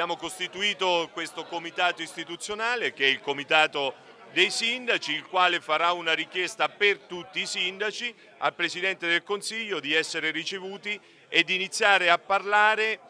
Abbiamo costituito questo comitato istituzionale che è il comitato dei sindaci, il quale farà una richiesta per tutti i sindaci al Presidente del Consiglio di essere ricevuti e di iniziare a parlare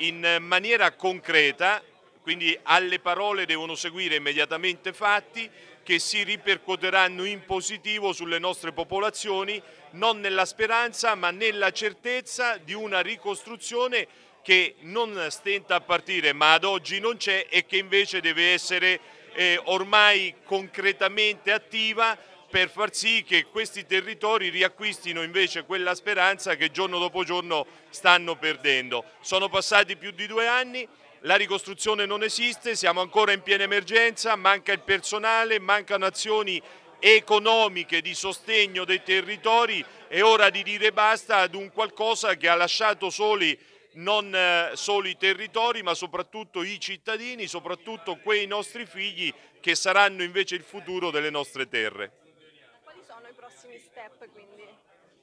in maniera concreta, quindi alle parole devono seguire immediatamente fatti che si ripercuoteranno in positivo sulle nostre popolazioni, non nella speranza ma nella certezza di una ricostruzione che non stenta a partire ma ad oggi non c'è e che invece deve essere eh, ormai concretamente attiva per far sì che questi territori riacquistino invece quella speranza che giorno dopo giorno stanno perdendo. Sono passati più di due anni, la ricostruzione non esiste, siamo ancora in piena emergenza, manca il personale, mancano azioni economiche di sostegno dei territori, è ora di dire basta ad un qualcosa che ha lasciato soli non eh, solo i territori ma soprattutto i cittadini, soprattutto quei nostri figli che saranno invece il futuro delle nostre terre. Quali sono i prossimi step quindi?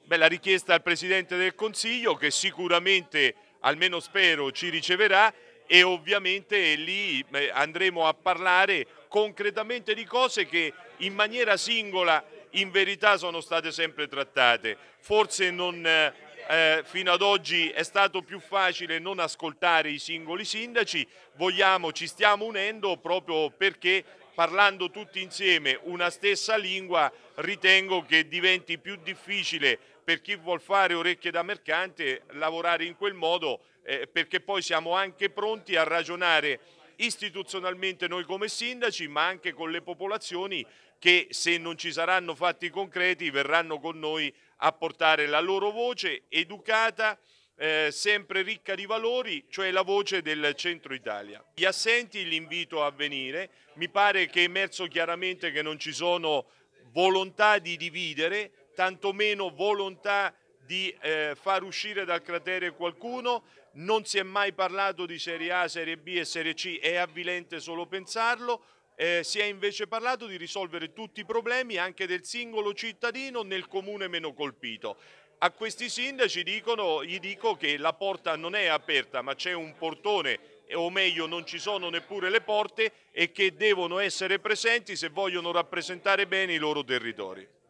Beh, la richiesta al Presidente del Consiglio che sicuramente, almeno spero, ci riceverà e ovviamente lì andremo a parlare concretamente di cose che in maniera singola in verità sono state sempre trattate. Forse non eh, eh, fino ad oggi è stato più facile non ascoltare i singoli sindaci, vogliamo, ci stiamo unendo proprio perché parlando tutti insieme una stessa lingua ritengo che diventi più difficile per chi vuol fare orecchie da mercante lavorare in quel modo eh, perché poi siamo anche pronti a ragionare istituzionalmente noi come sindaci, ma anche con le popolazioni che se non ci saranno fatti concreti verranno con noi a portare la loro voce educata, eh, sempre ricca di valori, cioè la voce del centro Italia. Gli assenti li invito a venire, mi pare che è emerso chiaramente che non ci sono volontà di dividere, tantomeno volontà di eh, far uscire dal cratere qualcuno, non si è mai parlato di Serie A, Serie B e Serie C, è avvilente solo pensarlo, eh, si è invece parlato di risolvere tutti i problemi anche del singolo cittadino nel comune meno colpito. A questi sindaci dicono, gli dico che la porta non è aperta ma c'è un portone o meglio non ci sono neppure le porte e che devono essere presenti se vogliono rappresentare bene i loro territori.